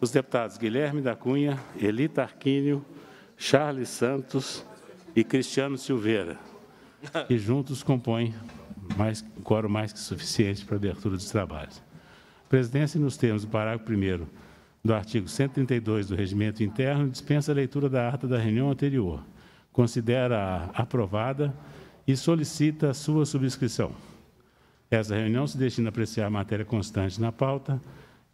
os deputados Guilherme da Cunha, Eli Tarquínio, Charles Santos e Cristiano Silveira, que juntos compõem mais, um quórum mais que suficiente para a abertura dos trabalhos. A presidência, nos termos do parágrafo 1 do artigo 132 do Regimento Interno, dispensa a leitura da ata da reunião anterior, considera -a aprovada e solicita a sua subscrição. Essa reunião se destina a apreciar a matéria constante na pauta,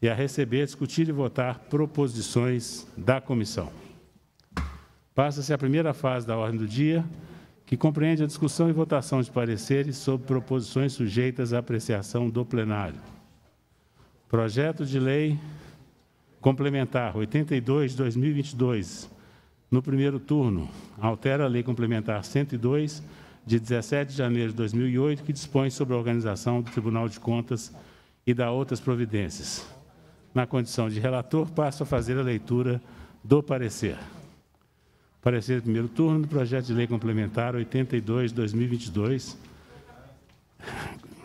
e a receber, discutir e votar proposições da comissão. Passa-se a primeira fase da ordem do dia, que compreende a discussão e votação de pareceres sobre proposições sujeitas à apreciação do plenário. Projeto de lei complementar 82 de 2022, no primeiro turno, altera a lei complementar 102 de 17 de janeiro de 2008, que dispõe sobre a organização do Tribunal de Contas e da outras providências na condição de relator, passo a fazer a leitura do parecer. Parecer do primeiro turno do projeto de lei complementar 82-2022,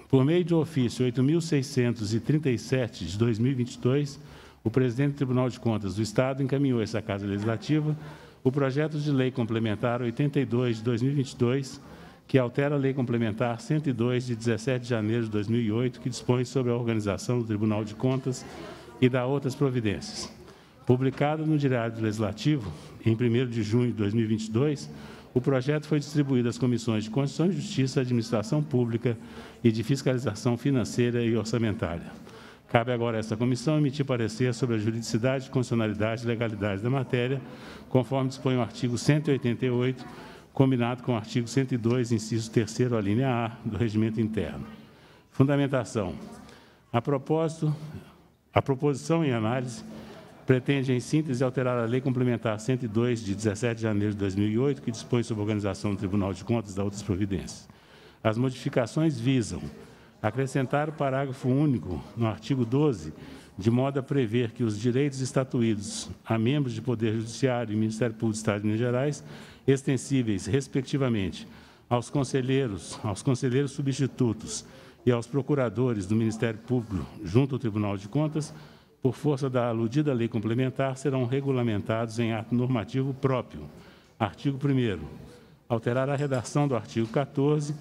por meio de ofício 8.637 de 2022, o presidente do Tribunal de Contas do Estado encaminhou essa Casa Legislativa o projeto de lei complementar 82 de 2022, que altera a lei complementar 102 de 17 de janeiro de 2008, que dispõe sobre a organização do Tribunal de Contas e dar outras providências. Publicado no Diário Legislativo, em 1 de junho de 2022, o projeto foi distribuído às comissões de Constituição e Justiça, Administração Pública e de Fiscalização Financeira e Orçamentária. Cabe agora a esta comissão emitir parecer sobre a juridicidade, constitucionalidade e legalidade da matéria, conforme dispõe o artigo 188, combinado com o artigo 102, inciso 3 a linha A, do Regimento Interno. Fundamentação. A propósito, a proposição em análise pretende, em síntese, alterar a Lei Complementar 102, de 17 de janeiro de 2008, que dispõe sobre a organização do Tribunal de Contas e da outras providências. As modificações visam acrescentar o parágrafo único no artigo 12, de modo a prever que os direitos estatuídos a membros de Poder Judiciário e Ministério Público do Estado de Minas Gerais, extensíveis, respectivamente, aos conselheiros, aos conselheiros substitutos, e aos procuradores do Ministério Público junto ao Tribunal de Contas, por força da aludida lei complementar, serão regulamentados em ato normativo próprio. Artigo 1 Alterar a redação do artigo 14,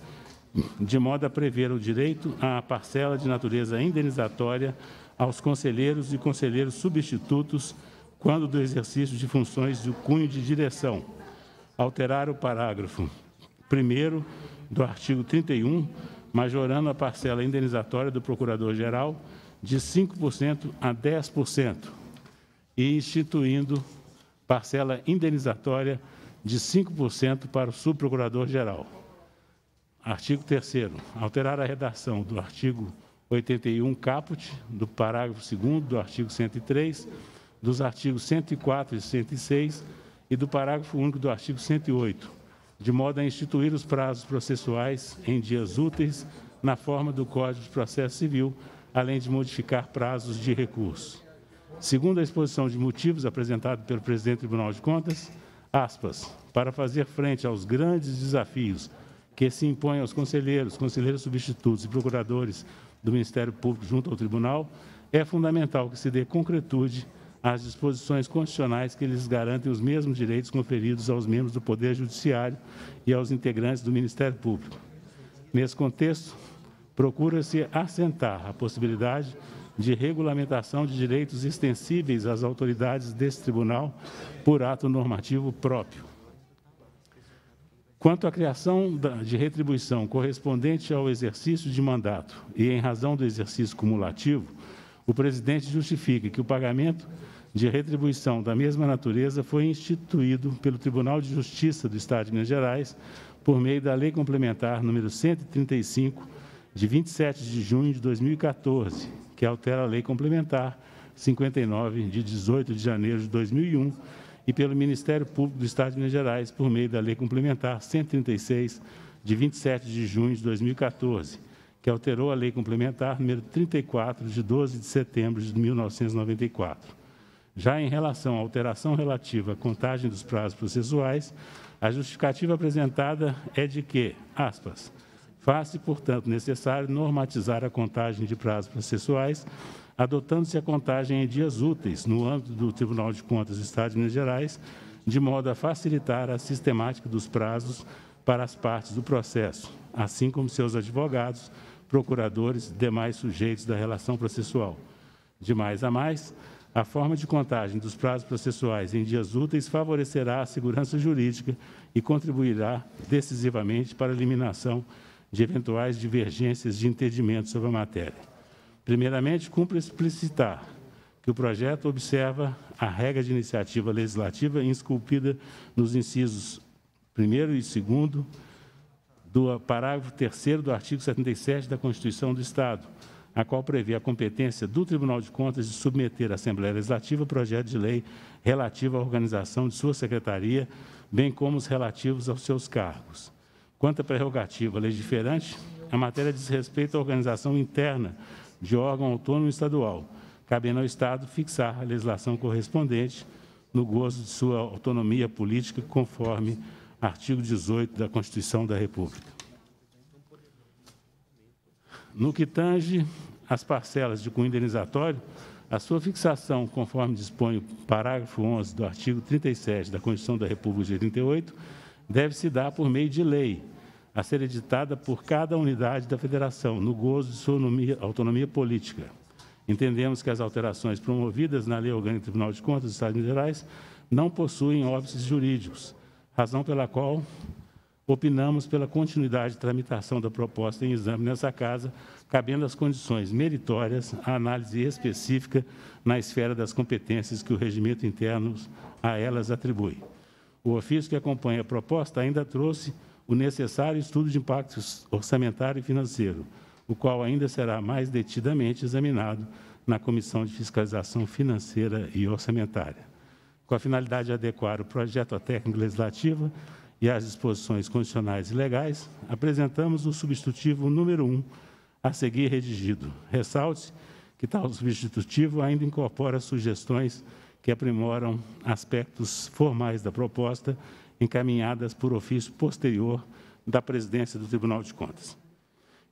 de modo a prever o direito à parcela de natureza indenizatória aos conselheiros e conselheiros substitutos quando do exercício de funções de cunho de direção. Alterar o parágrafo 1 do artigo 31 majorando a parcela indenizatória do Procurador-Geral de 5% a 10% e instituindo parcela indenizatória de 5% para o subprocurador-geral. Artigo 3 alterar a redação do artigo 81 caput, do parágrafo 2 do artigo 103, dos artigos 104 e 106 e do parágrafo único do artigo 108, de modo a instituir os prazos processuais em dias úteis na forma do Código de Processo Civil, além de modificar prazos de recurso. Segundo a exposição de motivos apresentada pelo presidente do Tribunal de Contas, aspas, para fazer frente aos grandes desafios que se impõem aos conselheiros, conselheiros substitutos e procuradores do Ministério Público junto ao Tribunal, é fundamental que se dê concretude às disposições constitucionais que lhes garantem os mesmos direitos conferidos aos membros do Poder Judiciário e aos integrantes do Ministério Público. Nesse contexto, procura-se assentar a possibilidade de regulamentação de direitos extensíveis às autoridades desse tribunal por ato normativo próprio. Quanto à criação de retribuição correspondente ao exercício de mandato e em razão do exercício cumulativo, o presidente justifica que o pagamento de retribuição da mesma natureza foi instituído pelo Tribunal de Justiça do Estado de Minas Gerais por meio da Lei Complementar número 135 de 27 de junho de 2014, que altera a Lei Complementar 59 de 18 de janeiro de 2001 e pelo Ministério Público do Estado de Minas Gerais por meio da Lei Complementar 136 de 27 de junho de 2014 que alterou a Lei Complementar número 34, de 12 de setembro de 1994. Já em relação à alteração relativa à contagem dos prazos processuais, a justificativa apresentada é de que, aspas, faz-se, portanto, necessário normatizar a contagem de prazos processuais, adotando-se a contagem em dias úteis no âmbito do Tribunal de Contas do Estado de Minas Gerais, de modo a facilitar a sistemática dos prazos para as partes do processo, assim como seus advogados, procuradores demais sujeitos da relação processual. De mais a mais, a forma de contagem dos prazos processuais em dias úteis favorecerá a segurança jurídica e contribuirá decisivamente para a eliminação de eventuais divergências de entendimento sobre a matéria. Primeiramente, cumpre explicitar que o projeto observa a regra de iniciativa legislativa esculpida nos incisos 1 e 2 do parágrafo 3 do artigo 77 da Constituição do Estado, a qual prevê a competência do Tribunal de Contas de submeter à Assembleia Legislativa o projeto de lei relativo à organização de sua secretaria, bem como os relativos aos seus cargos. Quanto à prerrogativa legiferante, a matéria diz respeito à organização interna de órgão autônomo estadual, cabendo ao Estado fixar a legislação correspondente no gozo de sua autonomia política conforme artigo 18 da Constituição da República. No que tange às parcelas de cunho indenizatório, a sua fixação, conforme dispõe o parágrafo 11 do artigo 37 da Constituição da República de 88, deve se dar por meio de lei, a ser editada por cada unidade da Federação, no gozo de sua autonomia, autonomia política. Entendemos que as alterações promovidas na Lei Orgânica do Tribunal de Contas dos Estados Minerais não possuem óbices jurídicos, razão pela qual opinamos pela continuidade de tramitação da proposta em exame nessa casa, cabendo as condições meritórias à análise específica na esfera das competências que o regimento interno a elas atribui. O ofício que acompanha a proposta ainda trouxe o necessário estudo de impacto orçamentário e financeiro, o qual ainda será mais detidamente examinado na Comissão de Fiscalização Financeira e Orçamentária com a finalidade de adequar o projeto à técnica legislativa e às disposições constitucionais e legais, apresentamos o substitutivo número 1, a seguir redigido. Ressalte-se que tal substitutivo ainda incorpora sugestões que aprimoram aspectos formais da proposta encaminhadas por ofício posterior da presidência do Tribunal de Contas.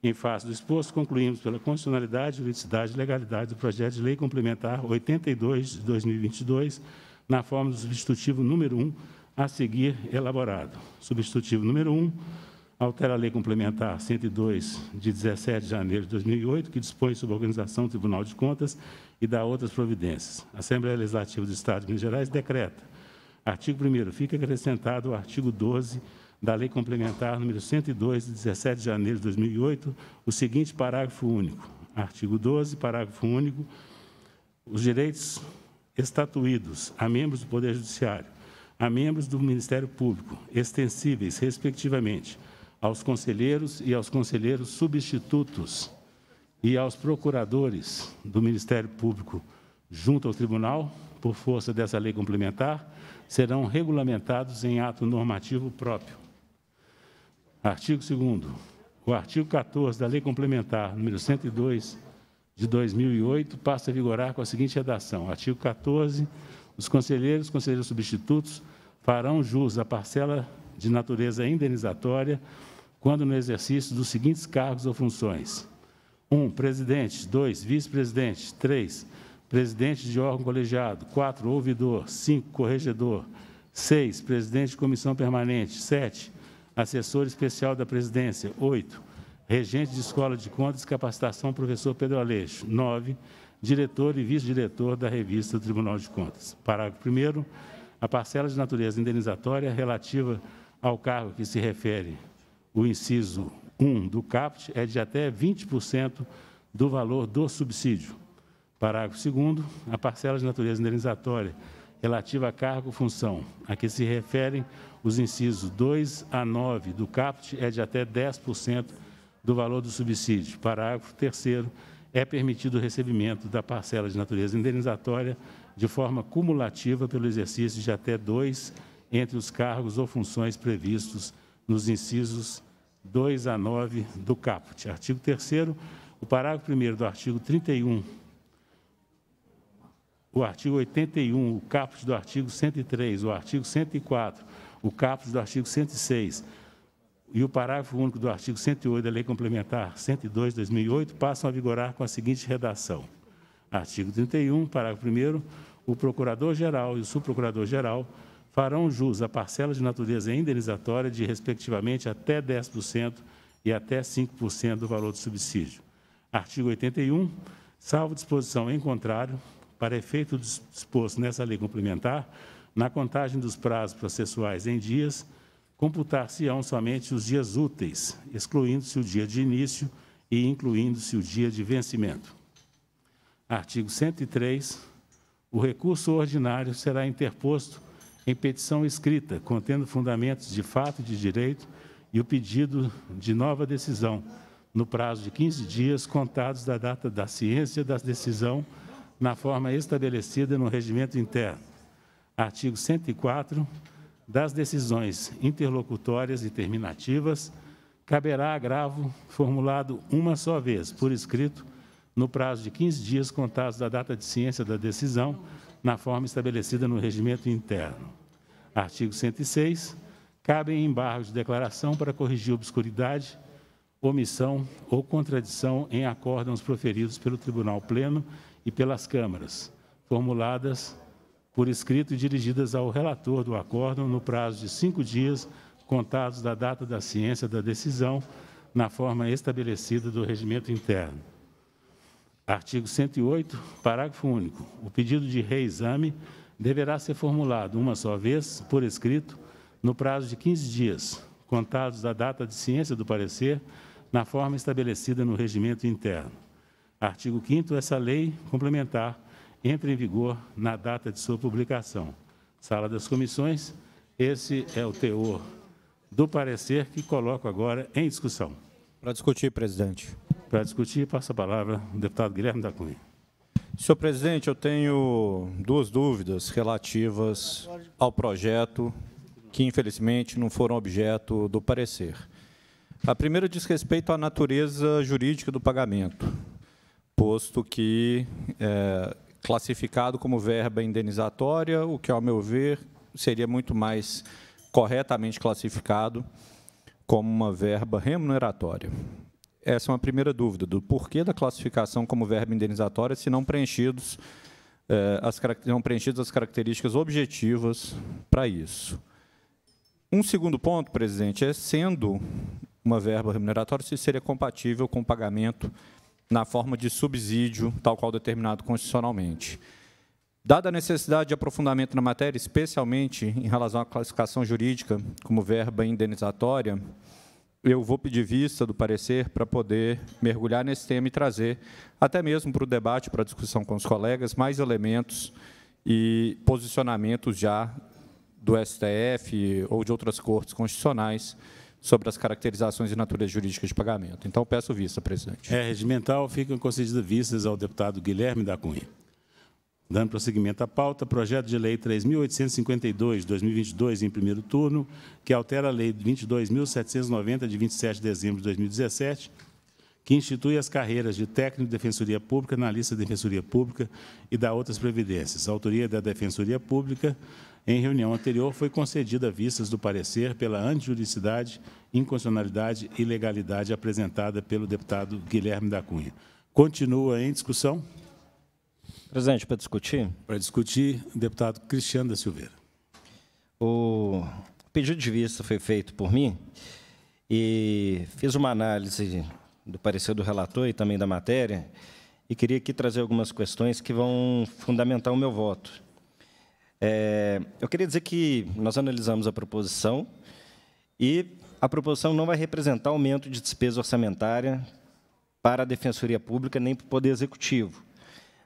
Em face do exposto, concluímos pela constitucionalidade, juridicidade e legalidade do projeto de lei complementar 82 de 2022, na forma do substitutivo número 1 a seguir elaborado. Substitutivo número 1 altera a Lei Complementar 102, de 17 de janeiro de 2008, que dispõe sobre a organização do Tribunal de Contas e dá outras providências. A Assembleia Legislativa do Estado de Minas Gerais decreta. Artigo 1 Fica acrescentado o artigo 12 da Lei Complementar número 102, de 17 de janeiro de 2008, o seguinte parágrafo único. Artigo 12, parágrafo único. Os direitos estatuídos a membros do Poder Judiciário, a membros do Ministério Público, extensíveis, respectivamente, aos conselheiros e aos conselheiros substitutos e aos procuradores do Ministério Público junto ao Tribunal, por força dessa lei complementar, serão regulamentados em ato normativo próprio. Artigo 2 O artigo 14 da Lei Complementar número 102 de 2008 passa a vigorar com a seguinte redação: artigo 14. Os conselheiros, conselheiros substitutos farão jus à parcela de natureza indenizatória quando no exercício dos seguintes cargos ou funções: 1. Um, presidente, 2. vice-presidente, 3. presidente de órgão colegiado, 4. ouvidor, 5. corregedor, 6. presidente de comissão permanente, 7. assessor especial da presidência, 8 Regente de Escola de Contas e Capacitação, professor Pedro Aleixo. 9. Diretor e vice-diretor da revista Tribunal de Contas. Parágrafo 1. A parcela de natureza indenizatória relativa ao cargo que se refere o inciso 1 do CAPT é de até 20% do valor do subsídio. Parágrafo 2. A parcela de natureza indenizatória relativa a cargo função a que se referem os incisos 2 a 9 do CAPT é de até 10% do valor do subsídio. Parágrafo 3 é permitido o recebimento da parcela de natureza indenizatória de forma cumulativa pelo exercício de até dois entre os cargos ou funções previstos nos incisos 2 a 9 do caput. Artigo 3 o parágrafo 1 do artigo 31, o artigo 81, o caput do artigo 103, o artigo 104, o caput do artigo 106, e o parágrafo único do artigo 108 da Lei Complementar 102 de 2008 passam a vigorar com a seguinte redação. Artigo 31, parágrafo 1 o Procurador-Geral e o Subprocurador-Geral farão jus à parcela de natureza indenizatória de, respectivamente, até 10% e até 5% do valor do subsídio. Artigo 81, salvo disposição em contrário, para efeito disposto nessa lei complementar, na contagem dos prazos processuais em dias, computar-se-ão somente os dias úteis, excluindo-se o dia de início e incluindo-se o dia de vencimento. Artigo 103. O recurso ordinário será interposto em petição escrita, contendo fundamentos de fato e de direito e o pedido de nova decisão, no prazo de 15 dias contados da data da ciência da decisão, na forma estabelecida no regimento interno. Artigo 104 das decisões interlocutórias e terminativas, caberá agravo formulado uma só vez, por escrito, no prazo de 15 dias contados da data de ciência da decisão, na forma estabelecida no regimento interno. Artigo 106. Cabem embargos de declaração para corrigir obscuridade, omissão ou contradição em acórdãos proferidos pelo Tribunal Pleno e pelas câmaras, formuladas por escrito e dirigidas ao relator do acórdão no prazo de cinco dias contados da data da ciência da decisão, na forma estabelecida do regimento interno. Artigo 108, parágrafo único. O pedido de reexame deverá ser formulado uma só vez, por escrito, no prazo de 15 dias, contados da data de ciência do parecer, na forma estabelecida no regimento interno. Artigo 5 essa lei complementar entre em vigor na data de sua publicação. Sala das Comissões, esse é o teor do parecer que coloco agora em discussão. Para discutir, presidente. Para discutir, passa a palavra o deputado Guilherme da Cunha. Senhor presidente, eu tenho duas dúvidas relativas ao projeto que, infelizmente, não foram objeto do parecer. A primeira diz respeito à natureza jurídica do pagamento, posto que é, classificado como verba indenizatória, o que, ao meu ver, seria muito mais corretamente classificado como uma verba remuneratória. Essa é uma primeira dúvida, do porquê da classificação como verba indenizatória se não preenchidos, eh, as, não preenchidas as características objetivas para isso. Um segundo ponto, presidente, é sendo uma verba remuneratória, se seria compatível com o pagamento na forma de subsídio, tal qual determinado constitucionalmente. Dada a necessidade de aprofundamento na matéria, especialmente em relação à classificação jurídica como verba indenizatória, eu vou pedir vista do parecer para poder mergulhar nesse tema e trazer, até mesmo para o debate, para a discussão com os colegas, mais elementos e posicionamentos já do STF ou de outras cortes constitucionais sobre as caracterizações e natureza jurídica de pagamento. Então, peço vista, presidente. É, regimental, ficam concedidas vistas ao deputado Guilherme da Cunha. Dando prosseguimento à pauta, projeto de lei 3.852, 2022, em primeiro turno, que altera a lei 22.790, de 27 de dezembro de 2017, que institui as carreiras de técnico de defensoria pública na lista de defensoria pública e da outras previdências. A autoria é da defensoria pública em reunião anterior, foi concedida vistas do parecer pela antijuridicidade, inconstitucionalidade e legalidade apresentada pelo deputado Guilherme da Cunha. Continua em discussão. Presidente, para discutir? Para discutir, deputado Cristiano da Silveira. O pedido de vista foi feito por mim e fiz uma análise do parecer do relator e também da matéria e queria aqui trazer algumas questões que vão fundamentar o meu voto. É, eu queria dizer que nós analisamos a proposição e a proposição não vai representar aumento de despesa orçamentária para a Defensoria Pública nem para o Poder Executivo.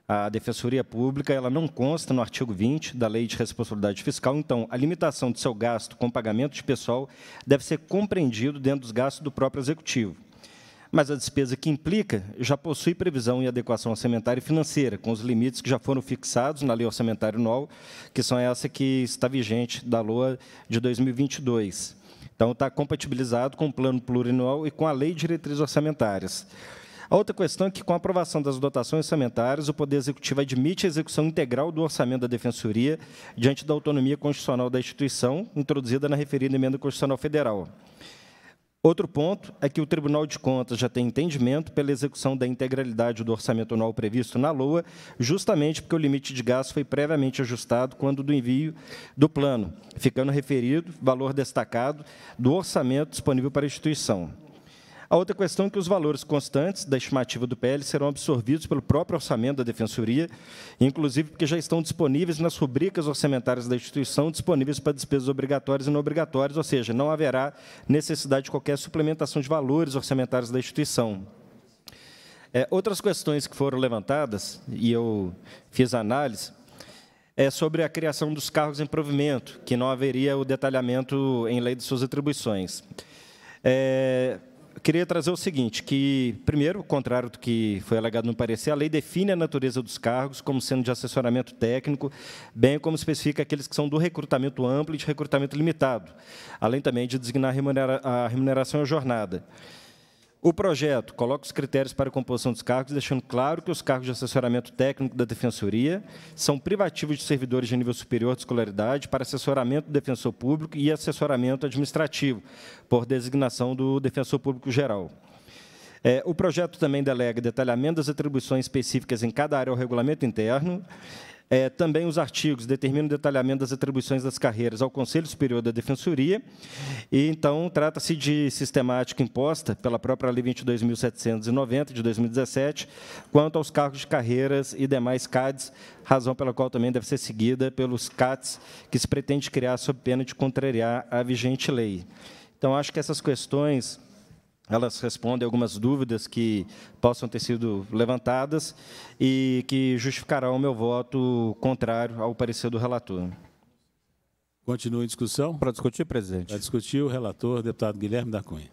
A Defensoria Pública ela não consta no artigo 20 da Lei de Responsabilidade Fiscal, então a limitação de seu gasto com pagamento de pessoal deve ser compreendido dentro dos gastos do próprio Executivo mas a despesa que implica já possui previsão e adequação orçamentária e financeira, com os limites que já foram fixados na Lei Orçamentária Nova, que são essa que está vigente da LOA de 2022. Então, está compatibilizado com o plano plurianual e com a Lei de Diretrizes Orçamentárias. A outra questão é que, com a aprovação das dotações orçamentárias, o Poder Executivo admite a execução integral do orçamento da Defensoria diante da autonomia constitucional da instituição, introduzida na referida emenda constitucional federal. Outro ponto é que o Tribunal de Contas já tem entendimento pela execução da integralidade do orçamento anual previsto na LOA, justamente porque o limite de gasto foi previamente ajustado quando do envio do plano, ficando referido valor destacado do orçamento disponível para a instituição. A outra questão é que os valores constantes da estimativa do PL serão absorvidos pelo próprio orçamento da Defensoria, inclusive porque já estão disponíveis nas rubricas orçamentárias da instituição, disponíveis para despesas obrigatórias e não obrigatórias, ou seja, não haverá necessidade de qualquer suplementação de valores orçamentários da instituição. É, outras questões que foram levantadas, e eu fiz análise, é sobre a criação dos cargos em provimento, que não haveria o detalhamento em lei de suas atribuições. É, queria trazer o seguinte, que, primeiro, contrário do que foi alegado no parecer, a lei define a natureza dos cargos como sendo de assessoramento técnico, bem como especifica aqueles que são do recrutamento amplo e de recrutamento limitado, além também de designar a remuneração e a jornada. O projeto coloca os critérios para a composição dos cargos, deixando claro que os cargos de assessoramento técnico da Defensoria são privativos de servidores de nível superior de escolaridade para assessoramento do defensor público e assessoramento administrativo, por designação do defensor público geral. É, o projeto também delega detalhamento das atribuições específicas em cada área ao regulamento interno é, também os artigos determinam o detalhamento das atribuições das carreiras ao Conselho Superior da Defensoria, e então trata-se de sistemática imposta pela própria Lei 22.790, de 2017, quanto aos cargos de carreiras e demais CADs, razão pela qual também deve ser seguida pelos CATs que se pretende criar sob pena de contrariar a vigente lei. Então, acho que essas questões elas respondem algumas dúvidas que possam ter sido levantadas e que justificarão o meu voto contrário ao parecer do relator. Continua a discussão? Para discutir, presidente. Para discutir, o relator, deputado Guilherme da Cunha.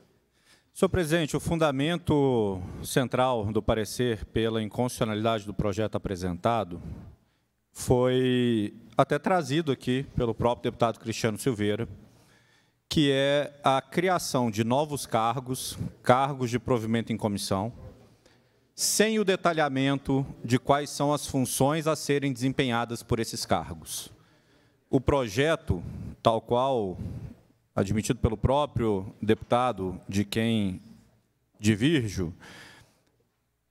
Senhor presidente, o fundamento central do parecer pela inconstitucionalidade do projeto apresentado foi até trazido aqui pelo próprio deputado Cristiano Silveira, que é a criação de novos cargos, cargos de provimento em comissão, sem o detalhamento de quais são as funções a serem desempenhadas por esses cargos. O projeto, tal qual admitido pelo próprio deputado de quem divirjo,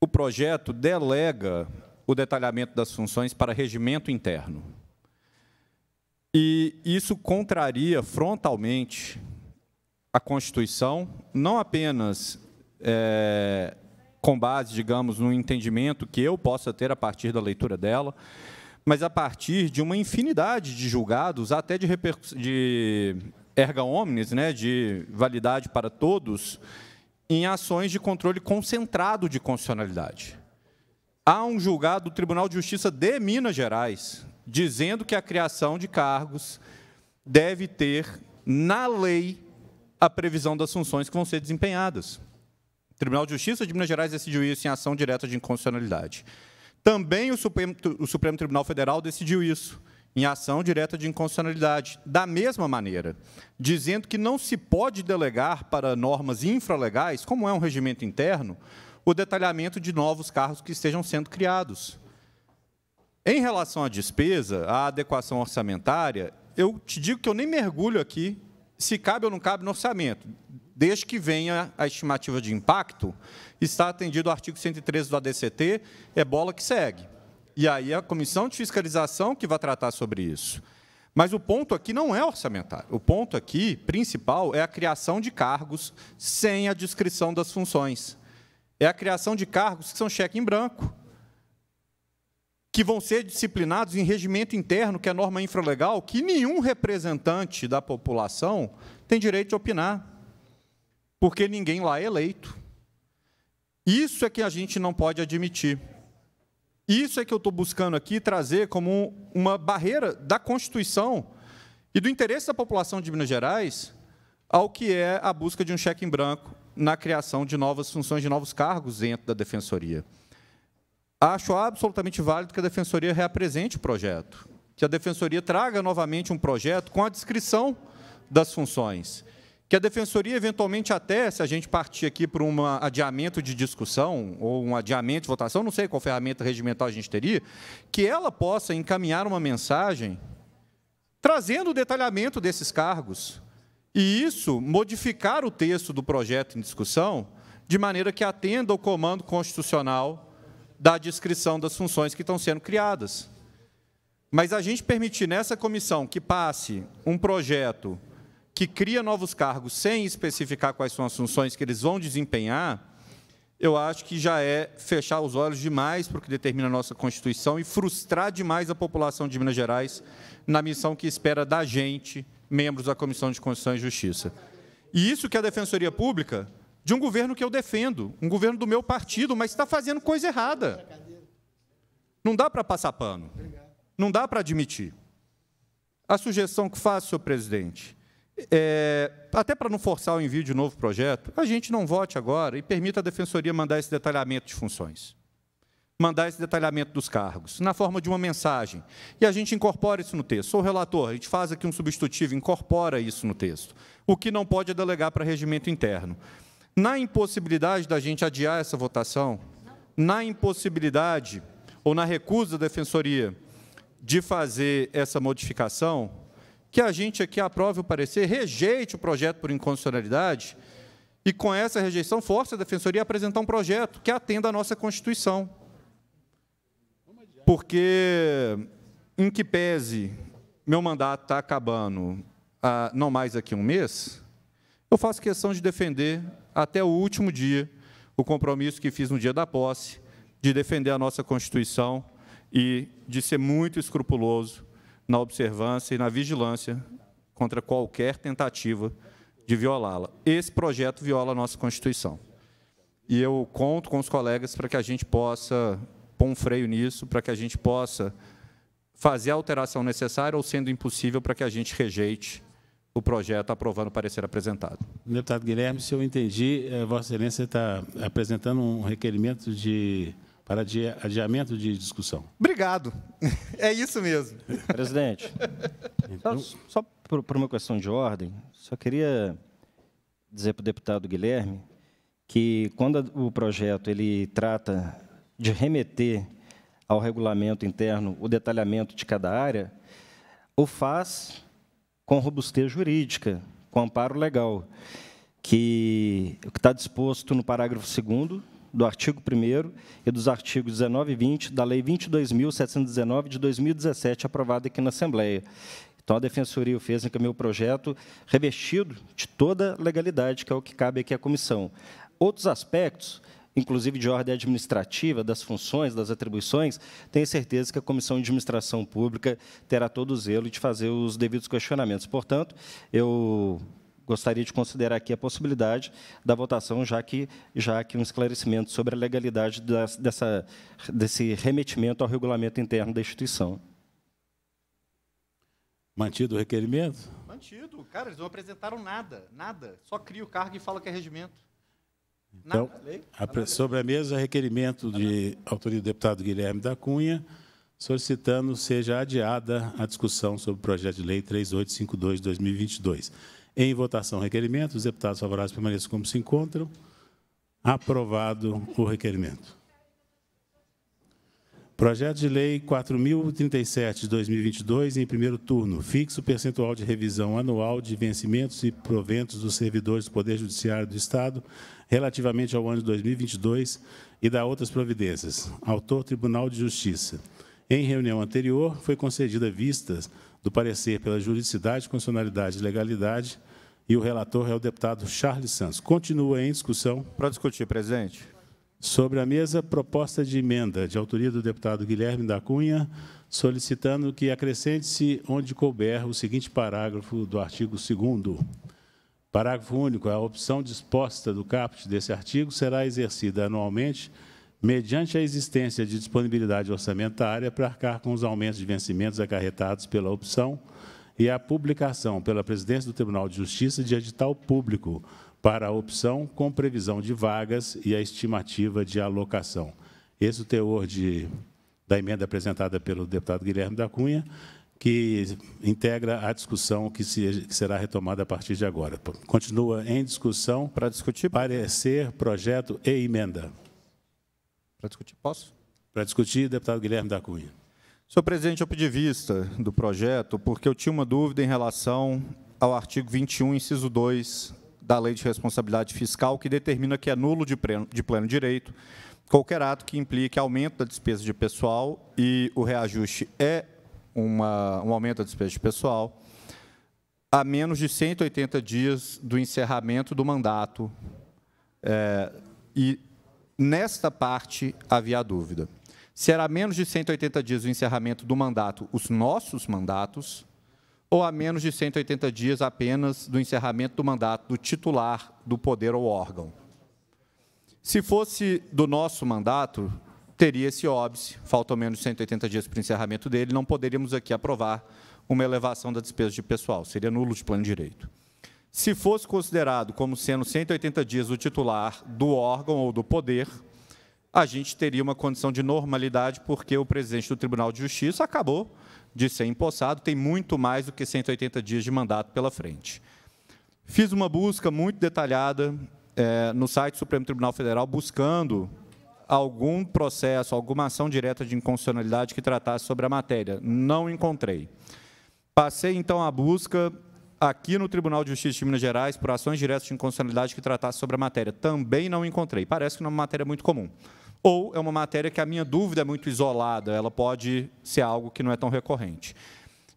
o projeto delega o detalhamento das funções para regimento interno. E isso contraria frontalmente a Constituição, não apenas é, com base, digamos, no entendimento que eu possa ter a partir da leitura dela, mas a partir de uma infinidade de julgados, até de, de erga omnes, né, de validade para todos, em ações de controle concentrado de constitucionalidade. Há um julgado do Tribunal de Justiça de Minas Gerais, dizendo que a criação de cargos deve ter na lei a previsão das funções que vão ser desempenhadas. O Tribunal de Justiça de Minas Gerais decidiu isso em ação direta de inconstitucionalidade. Também o Supremo, o Supremo Tribunal Federal decidiu isso em ação direta de inconstitucionalidade, da mesma maneira, dizendo que não se pode delegar para normas infralegais, como é um regimento interno, o detalhamento de novos cargos que estejam sendo criados. Em relação à despesa, à adequação orçamentária, eu te digo que eu nem mergulho aqui se cabe ou não cabe no orçamento. Desde que venha a estimativa de impacto, está atendido o artigo 113 do ADCT, é bola que segue. E aí a comissão de fiscalização que vai tratar sobre isso. Mas o ponto aqui não é orçamentário. O ponto aqui, principal, é a criação de cargos sem a descrição das funções. É a criação de cargos que são cheque em branco que vão ser disciplinados em regimento interno, que é norma infralegal, que nenhum representante da população tem direito de opinar, porque ninguém lá é eleito. Isso é que a gente não pode admitir. Isso é que eu estou buscando aqui trazer como uma barreira da Constituição e do interesse da população de Minas Gerais ao que é a busca de um cheque em branco na criação de novas funções, de novos cargos dentro da Defensoria. Acho absolutamente válido que a Defensoria reapresente o projeto, que a Defensoria traga novamente um projeto com a descrição das funções, que a Defensoria, eventualmente, até, se a gente partir aqui para um adiamento de discussão ou um adiamento de votação, não sei qual ferramenta regimental a gente teria, que ela possa encaminhar uma mensagem trazendo o detalhamento desses cargos e isso modificar o texto do projeto em discussão de maneira que atenda o comando constitucional da descrição das funções que estão sendo criadas. Mas a gente permitir nessa comissão que passe um projeto que cria novos cargos sem especificar quais são as funções que eles vão desempenhar, eu acho que já é fechar os olhos demais para o que determina a nossa Constituição e frustrar demais a população de Minas Gerais na missão que espera da gente, membros da Comissão de Constituição e Justiça. E isso que a Defensoria Pública de um governo que eu defendo, um governo do meu partido, mas está fazendo coisa errada. Não dá para passar pano. Não dá para admitir. A sugestão que faço, senhor presidente, é, até para não forçar o envio de um novo projeto, a gente não vote agora e permita à Defensoria mandar esse detalhamento de funções, mandar esse detalhamento dos cargos, na forma de uma mensagem. E a gente incorpora isso no texto. Sou relator, a gente faz aqui um substitutivo, incorpora isso no texto. O que não pode é delegar para regimento interno. Na impossibilidade da gente adiar essa votação, na impossibilidade ou na recusa da defensoria de fazer essa modificação, que a gente aqui aprove o parecer, rejeite o projeto por inconstitucionalidade e, com essa rejeição, force a defensoria a apresentar um projeto que atenda à nossa Constituição. Porque, em que pese meu mandato está acabando há não mais aqui um mês, eu faço questão de defender até o último dia, o compromisso que fiz no dia da posse, de defender a nossa Constituição e de ser muito escrupuloso na observância e na vigilância contra qualquer tentativa de violá-la. Esse projeto viola a nossa Constituição. E eu conto com os colegas para que a gente possa pôr um freio nisso, para que a gente possa fazer a alteração necessária ou sendo impossível para que a gente rejeite o projeto aprovando o parecer apresentado. Deputado Guilherme, se eu entendi, eh, Vossa Excelência está apresentando um requerimento de para de adiamento de discussão. Obrigado. É isso mesmo. Presidente, só, então, só por, por, uma questão de ordem, só queria dizer para o deputado Guilherme que quando o projeto ele trata de remeter ao regulamento interno o detalhamento de cada área, o faz com robustez jurídica, com amparo legal, que está disposto no parágrafo 2 do artigo 1 e dos artigos 19 e 20 da Lei 22.719 de 2017, aprovada aqui na Assembleia. Então, a Defensoria fez né, encaminhou é o projeto revestido de toda legalidade, que é o que cabe aqui à comissão. Outros aspectos inclusive de ordem administrativa, das funções, das atribuições, tenho certeza que a Comissão de Administração Pública terá todo o zelo de fazer os devidos questionamentos. Portanto, eu gostaria de considerar aqui a possibilidade da votação, já que já que um esclarecimento sobre a legalidade das, dessa, desse remetimento ao regulamento interno da instituição. Mantido o requerimento? Mantido. Cara, eles não apresentaram nada, nada. Só cria o cargo e fala que é regimento. Então, a, sobre a mesa, requerimento de autoria do deputado Guilherme da Cunha, solicitando seja adiada a discussão sobre o projeto de lei 3852 de 2022. Em votação, requerimento. Os deputados favoráveis permaneçam como se encontram. Aprovado o requerimento. Projeto de Lei 4.037 de 2022, em primeiro turno, fixa o percentual de revisão anual de vencimentos e proventos dos servidores do Poder Judiciário do Estado relativamente ao ano de 2022 e da outras providências. Autor Tribunal de Justiça. Em reunião anterior, foi concedida vistas do parecer pela juridicidade, constitucionalidade e legalidade e o relator é o deputado Charles Santos. Continua em discussão. Para discutir, presidente. Sobre a mesa, proposta de emenda de autoria do deputado Guilherme da Cunha, solicitando que acrescente-se, onde couber, o seguinte parágrafo do artigo 2 Parágrafo único. A opção disposta do caput desse artigo será exercida anualmente mediante a existência de disponibilidade orçamentária para arcar com os aumentos de vencimentos acarretados pela opção e a publicação pela Presidência do Tribunal de Justiça de edital público para a opção com previsão de vagas e a estimativa de alocação. Esse é o teor de, da emenda apresentada pelo deputado Guilherme da Cunha, que integra a discussão que, se, que será retomada a partir de agora. Continua em discussão. Para discutir? Parecer, projeto e emenda. Para discutir, posso? Para discutir, deputado Guilherme da Cunha. Senhor presidente, eu pedi vista do projeto porque eu tinha uma dúvida em relação ao artigo 21, inciso 2 da Lei de Responsabilidade Fiscal, que determina que é nulo de pleno, de pleno direito qualquer ato que implique aumento da despesa de pessoal, e o reajuste é uma, um aumento da despesa de pessoal, a menos de 180 dias do encerramento do mandato. É, e nesta parte havia dúvida. Será menos de 180 dias do encerramento do mandato, os nossos mandatos, ou a menos de 180 dias apenas do encerramento do mandato do titular do poder ou órgão. Se fosse do nosso mandato, teria esse óbice, faltam menos de 180 dias para o encerramento dele, não poderíamos aqui aprovar uma elevação da despesa de pessoal, seria nulo de plano de direito. Se fosse considerado como sendo 180 dias o titular do órgão ou do poder, a gente teria uma condição de normalidade, porque o presidente do Tribunal de Justiça acabou de ser empossado, tem muito mais do que 180 dias de mandato pela frente. Fiz uma busca muito detalhada é, no site do Supremo Tribunal Federal, buscando algum processo, alguma ação direta de inconstitucionalidade que tratasse sobre a matéria. Não encontrei. Passei, então, a busca aqui no Tribunal de Justiça de Minas Gerais por ações diretas de inconstitucionalidade que tratasse sobre a matéria. Também não encontrei. Parece que não é uma matéria muito comum ou é uma matéria que a minha dúvida é muito isolada, ela pode ser algo que não é tão recorrente.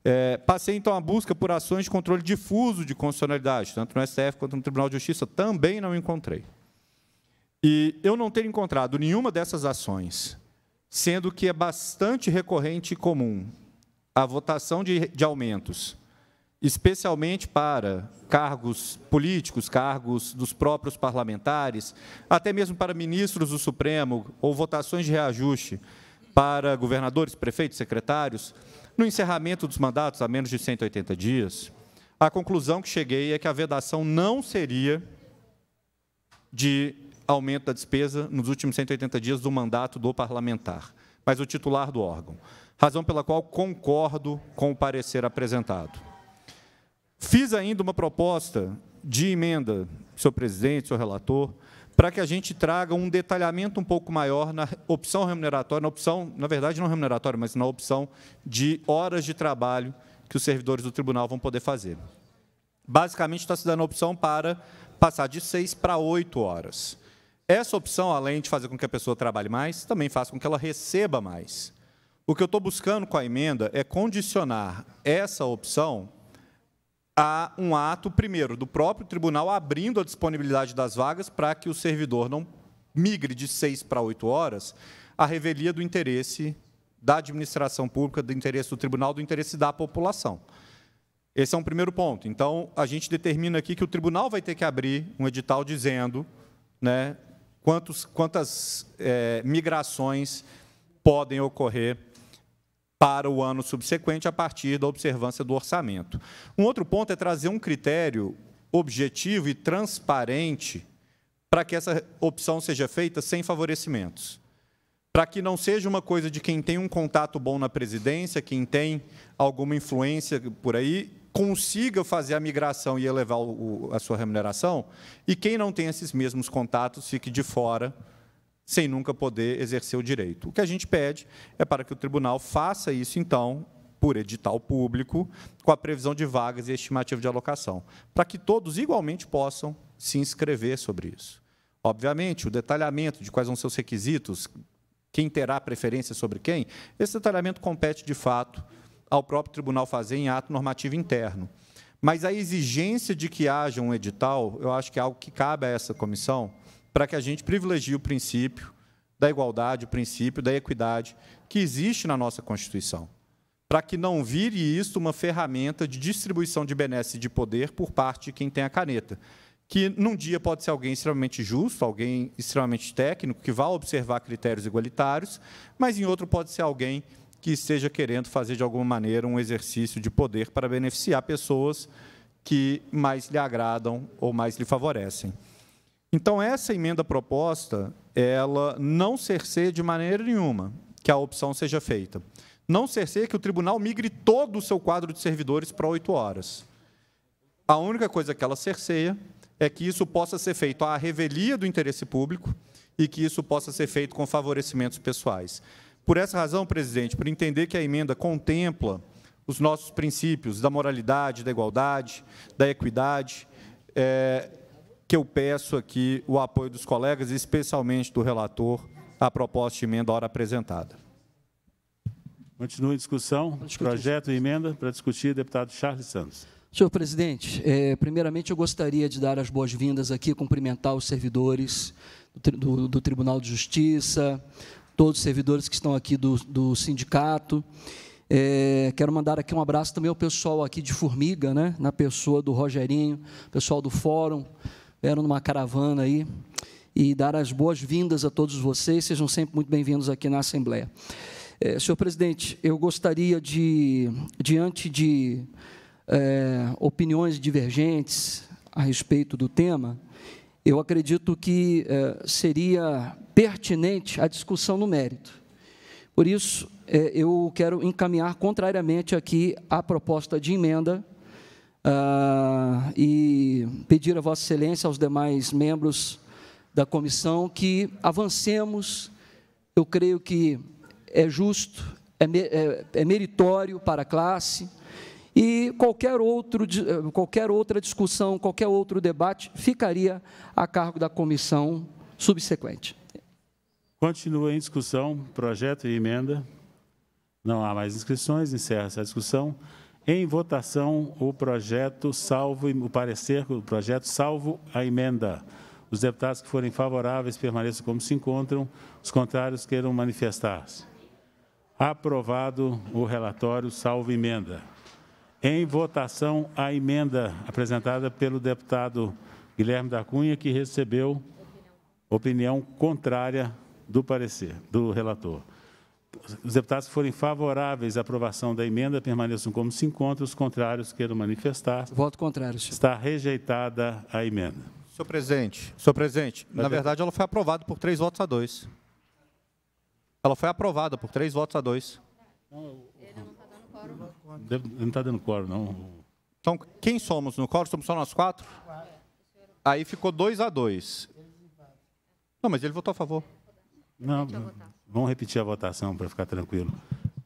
É, passei, então, a busca por ações de controle difuso de constitucionalidade, tanto no STF quanto no Tribunal de Justiça, também não encontrei. E eu não ter encontrado nenhuma dessas ações, sendo que é bastante recorrente e comum a votação de, de aumentos especialmente para cargos políticos, cargos dos próprios parlamentares, até mesmo para ministros do Supremo ou votações de reajuste para governadores, prefeitos, secretários, no encerramento dos mandatos a menos de 180 dias, a conclusão que cheguei é que a vedação não seria de aumento da despesa nos últimos 180 dias do mandato do parlamentar, mas o titular do órgão. Razão pela qual concordo com o parecer apresentado. Fiz ainda uma proposta de emenda, senhor presidente, senhor relator, para que a gente traga um detalhamento um pouco maior na opção remuneratória, na opção, na verdade, não remuneratória, mas na opção de horas de trabalho que os servidores do tribunal vão poder fazer. Basicamente, está se dando a opção para passar de seis para oito horas. Essa opção, além de fazer com que a pessoa trabalhe mais, também faz com que ela receba mais. O que eu estou buscando com a emenda é condicionar essa opção há um ato, primeiro, do próprio tribunal abrindo a disponibilidade das vagas para que o servidor não migre de seis para oito horas, a revelia do interesse da administração pública, do interesse do tribunal, do interesse da população. Esse é um primeiro ponto. Então, a gente determina aqui que o tribunal vai ter que abrir um edital dizendo né, quantos, quantas é, migrações podem ocorrer para o ano subsequente a partir da observância do orçamento. Um outro ponto é trazer um critério objetivo e transparente para que essa opção seja feita sem favorecimentos. Para que não seja uma coisa de quem tem um contato bom na presidência, quem tem alguma influência por aí, consiga fazer a migração e elevar o, a sua remuneração, e quem não tem esses mesmos contatos fique de fora sem nunca poder exercer o direito. O que a gente pede é para que o tribunal faça isso, então, por edital público, com a previsão de vagas e estimativa de alocação, para que todos igualmente possam se inscrever sobre isso. Obviamente, o detalhamento de quais vão ser os requisitos, quem terá preferência sobre quem, esse detalhamento compete, de fato, ao próprio tribunal fazer em ato normativo interno. Mas a exigência de que haja um edital, eu acho que é algo que cabe a essa comissão, para que a gente privilegie o princípio da igualdade, o princípio da equidade que existe na nossa Constituição, para que não vire isto uma ferramenta de distribuição de benesses e de poder por parte de quem tem a caneta, que num dia pode ser alguém extremamente justo, alguém extremamente técnico, que vá observar critérios igualitários, mas em outro pode ser alguém que esteja querendo fazer de alguma maneira um exercício de poder para beneficiar pessoas que mais lhe agradam ou mais lhe favorecem. Então, essa emenda proposta, ela não cerceia de maneira nenhuma que a opção seja feita. Não cerceia que o tribunal migre todo o seu quadro de servidores para oito horas. A única coisa que ela cerceia é que isso possa ser feito à revelia do interesse público e que isso possa ser feito com favorecimentos pessoais. Por essa razão, presidente, por entender que a emenda contempla os nossos princípios da moralidade, da igualdade, da equidade, é, que eu peço aqui o apoio dos colegas, especialmente do relator, à proposta de emenda hora apresentada. Continua a discussão. Projeto e emenda para discutir, deputado Charles Santos. Senhor presidente, é, primeiramente eu gostaria de dar as boas-vindas aqui, cumprimentar os servidores do, do, do, Tribunal de Justiça, todos os servidores que estão aqui do, do sindicato. É, quero mandar aqui um abraço também ao pessoal aqui de Formiga, né, na pessoa do Rogerinho, pessoal do Fórum, vieram numa caravana aí e dar as boas-vindas a todos vocês. Sejam sempre muito bem-vindos aqui na Assembleia. É, senhor presidente, eu gostaria de, diante de é, opiniões divergentes a respeito do tema, eu acredito que é, seria pertinente a discussão no mérito. Por isso, é, eu quero encaminhar contrariamente aqui a proposta de emenda ah, e pedir a Vossa Excelência, aos demais membros da comissão, que avancemos. Eu creio que é justo, é, é, é meritório para a classe. E qualquer, outro, eh, qualquer outra discussão, qualquer outro debate ficaria a cargo da comissão subsequente. Continua em discussão projeto e emenda. Não há mais inscrições, encerra se a discussão. Em votação, o projeto salvo o parecer do projeto salvo a emenda. Os deputados que forem favoráveis permaneçam como se encontram, os contrários queiram manifestar-se. Aprovado o relatório salvo emenda. Em votação, a emenda apresentada pelo deputado Guilherme da Cunha, que recebeu opinião contrária do parecer do relator os deputados que forem favoráveis à aprovação da emenda permaneçam como se encontram, os contrários queiram manifestar. Voto contrário, senhor. Está rejeitada a emenda. Senhor presidente, senhor presidente, na é- verdade ela foi aprovada por três votos a dois. Ela foi aprovada por três votos a dois. Não, não está dando quórum, não. Então, quem somos no quórum? Somos só nós quatro? Aí ficou dois a dois. Não, mas ele votou a favor. Não, vamos repetir a votação para ficar tranquilo.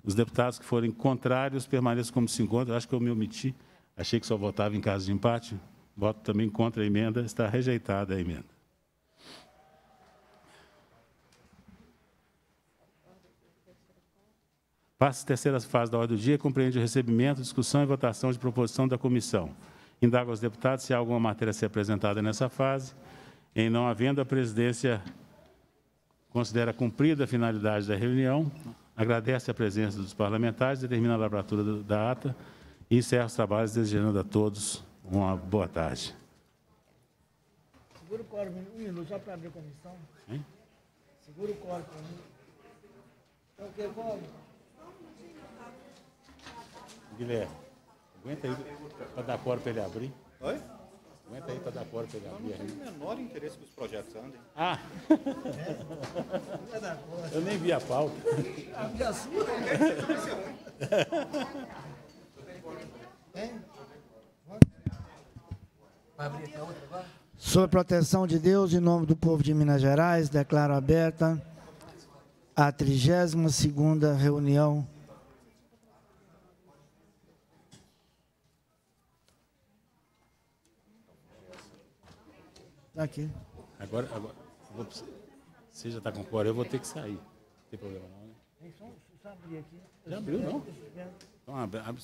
Os deputados que forem contrários permaneçam como se encontram. Acho que eu me omiti. Achei que só votava em caso de empate. Voto também contra a emenda. Está rejeitada a emenda. Passa a terceira fase da ordem do dia, compreende o recebimento, discussão e votação de proposição da comissão. Indago aos deputados se há alguma matéria a ser apresentada nessa fase. Em não havendo, a presidência Considera cumprida a finalidade da reunião, agradece a presença dos parlamentares, determina a abertura da ata e encerra os trabalhos desejando a todos uma boa tarde. Segura o coro um minuto só para abrir a comissão. Hein? Segura o coro para Então, que Guilherme, aguenta aí para dar coro para ele abrir. Oi? Aguenta aí para tá dar fora pegar Eu não tenho o menor interesse que os projetos andem. Ah! Eu nem vi a pauta. A minha sua, né? Vai abrir a outra agora? proteção de Deus, em nome do povo de Minas Gerais, declaro aberta a 32ª reunião Tá aqui. Agora, agora vou, você já está com fora, eu vou ter que sair. Não tem problema não, né? só, abrir aqui. Já abriu, não? Então abre, abre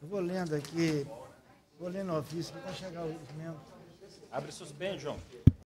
Eu vou lendo aqui, vou lendo o ofício, para chegar os membros Abre suspende, João.